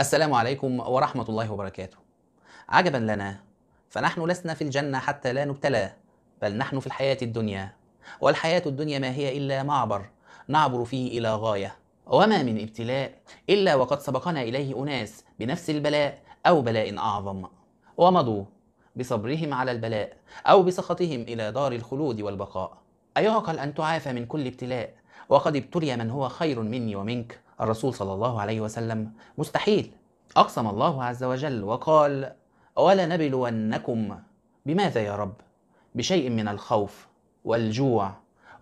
السلام عليكم ورحمة الله وبركاته. عجبا لنا فنحن لسنا في الجنة حتى لا نبتلى بل نحن في الحياة الدنيا والحياة الدنيا ما هي إلا معبر نعبر فيه إلى غاية وما من ابتلاء إلا وقد سبقنا إليه أناس بنفس البلاء أو بلاء أعظم ومضوا بصبرهم على البلاء أو بسخطهم إلى دار الخلود والبقاء أيعقل أن تعافى من كل ابتلاء وقد ابتلي من هو خير مني ومنك الرسول صلى الله عليه وسلم مستحيل أقسم الله عز وجل وقال ولنبلونكم بماذا يا رب بشيء من الخوف والجوع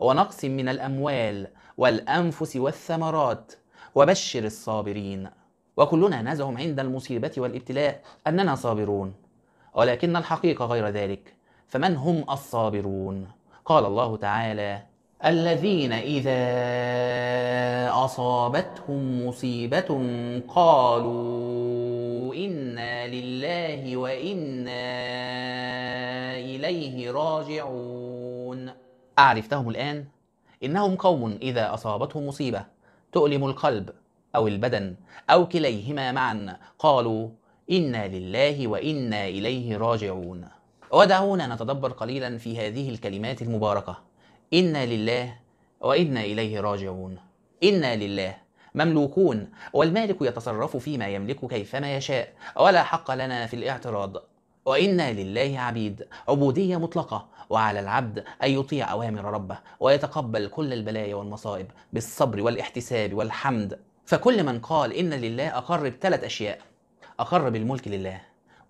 ونقص من الأموال والأنفس والثمرات وبشر الصابرين وكلنا نزعم عند المصيبة والابتلاء أننا صابرون ولكن الحقيقة غير ذلك فمن هم الصابرون؟ قال الله تعالى الذين إذا أصابتهم مصيبة قالوا إنا لله وإنا إليه راجعون أعرفتهم الآن؟ إنهم قوم إذا أصابتهم مصيبة تؤلم القلب أو البدن أو كليهما معا قالوا إنا لله وإنا إليه راجعون ودعونا نتدبر قليلا في هذه الكلمات المباركة إنا لله وإنا إليه راجعون إنا لله مملوكون والمالك يتصرف فيما يملك كيفما يشاء ولا حق لنا في الاعتراض وإنا لله عبيد عبودية مطلقة وعلى العبد أن يطيع أوامر ربه ويتقبل كل البلايا والمصائب بالصبر والاحتساب والحمد فكل من قال إن لله أقر بثلاث أشياء أقر بالملك لله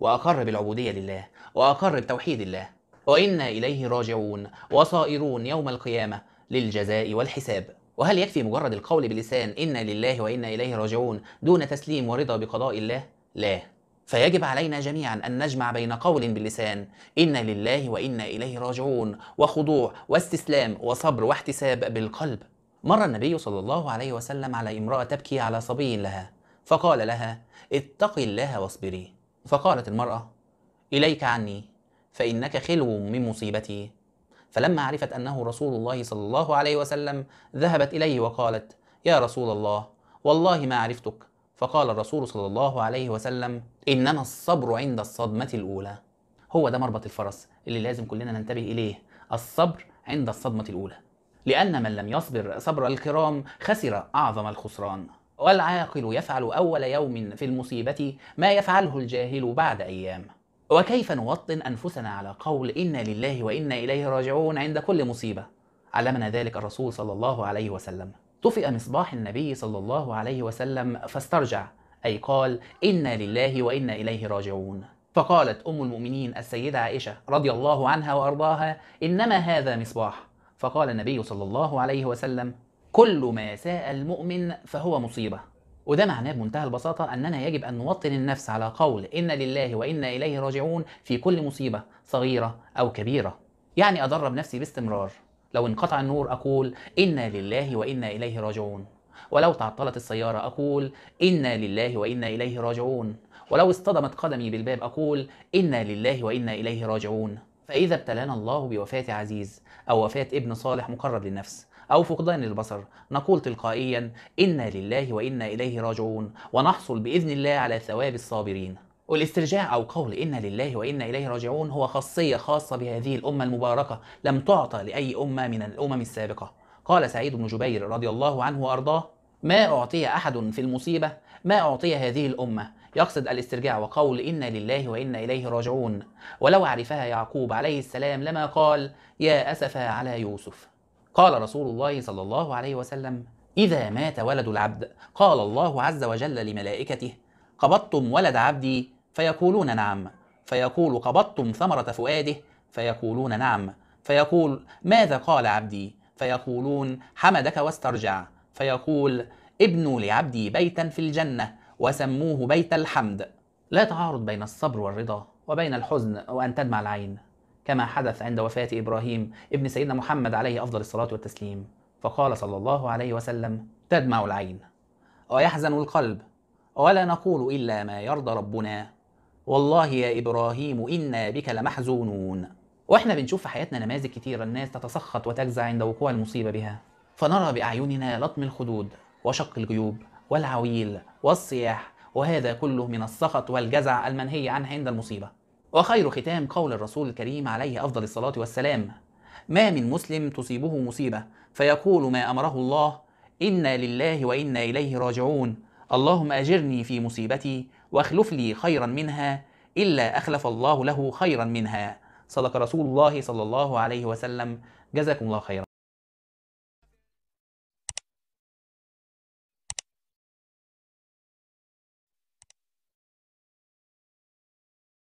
وأقر بالعبودية لله وأقر بتوحيد الله وإنا إليه راجعون وصائرون يوم القيامة للجزاء والحساب وهل يكفي مجرد القول باللسان إنا لله وإنا إليه راجعون دون تسليم ورضا بقضاء الله؟ لا فيجب علينا جميعا أن نجمع بين قول باللسان إنا لله وإنا إليه راجعون وخضوع واستسلام وصبر واحتساب بالقلب مر النبي صلى الله عليه وسلم على امرأة تبكي على صبي لها فقال لها اتقي الله واصبري فقالت المرأة إليك عني فإنك خلو من مصيبتي فلما عرفت انه رسول الله صلى الله عليه وسلم ذهبت اليه وقالت يا رسول الله والله ما عرفتك فقال الرسول صلى الله عليه وسلم انما الصبر عند الصدمه الاولى هو ده مربط الفرس اللي لازم كلنا ننتبه اليه الصبر عند الصدمه الاولى لان من لم يصبر صبر الكرام خسر اعظم الخسران والعاقل يفعل اول يوم في المصيبه ما يفعله الجاهل بعد ايام وكيف نوطن أنفسنا على قول إنا لله وإنا إليه راجعون عند كل مصيبة علمنا ذلك الرسول صلى الله عليه وسلم طفئ مصباح النبي صلى الله عليه وسلم فاسترجع أي قال إنا لله وإنا إليه راجعون فقالت أم المؤمنين السيدة عائشة رضي الله عنها وأرضاها إنما هذا مصباح فقال النبي صلى الله عليه وسلم كل ما ساء المؤمن فهو مصيبة وده معناه بمنتهى البساطة أننا يجب أن نوطن النفس على قول إن لله وإنا إليه راجعون في كل مصيبة صغيرة أو كبيرة يعني أدرب نفسي باستمرار لو انقطع النور أقول إنا لله وإنا إليه راجعون ولو تعطلت السيارة أقول إنا لله وإنا إليه راجعون ولو اصطدمت قدمي بالباب أقول إنا لله وإنا إليه راجعون فإذا ابتلانا الله بوفاة عزيز أو وفاة ابن صالح مقرب للنفس أو فقدان البصر نقول تلقائيا إنا لله وإنا إليه راجعون ونحصل بإذن الله على ثواب الصابرين والاسترجاع أو قول إنا لله وإنا إليه راجعون هو خاصية خاصة بهذه الأمة المباركة لم تعطى لأي أمة من الأمم السابقة قال سعيد بن جبير رضي الله عنه وأرضاه ما أعطي أحد في المصيبة ما أعطي هذه الأمة يقصد الاسترجاع وقول إنا لله وإنا إليه راجعون ولو عرفها يعقوب عليه السلام لما قال يا أسفا على يوسف قال رسول الله صلى الله عليه وسلم إذا مات ولد العبد قال الله عز وجل لملائكته قبضتم ولد عبدي فيقولون نعم فيقول قبضتم ثمرة فؤاده فيقولون نعم فيقول ماذا قال عبدي فيقولون حمدك واسترجع فيقول ابنوا لعبدي بيتا في الجنة وسموه بيت الحمد لا تعارض بين الصبر والرضا وبين الحزن وأن تدمع العين كما حدث عند وفاة إبراهيم ابن سيدنا محمد عليه أفضل الصلاة والتسليم فقال صلى الله عليه وسلم تدمع العين ويحزن القلب ولا نقول إلا ما يرضى ربنا والله يا إبراهيم إنا بك لمحزونون وإحنا بنشوف في حياتنا نماذج كثيرة الناس تتسخط وتجزع عند وقوع المصيبة بها فنرى بأعيننا لطم الخدود وشق الجيوب والعويل والصياح وهذا كله من السخط والجزع المنهي عنه عند المصيبة وخير ختام قول الرسول الكريم عليه أفضل الصلاة والسلام ما من مسلم تصيبه مصيبة فيقول ما أمره الله إنا لله وإنا إليه راجعون اللهم أجرني في مصيبتي واخلف لي خيرا منها إلا أخلف الله له خيرا منها صدق رسول الله صلى الله عليه وسلم جزاكم الله خيرا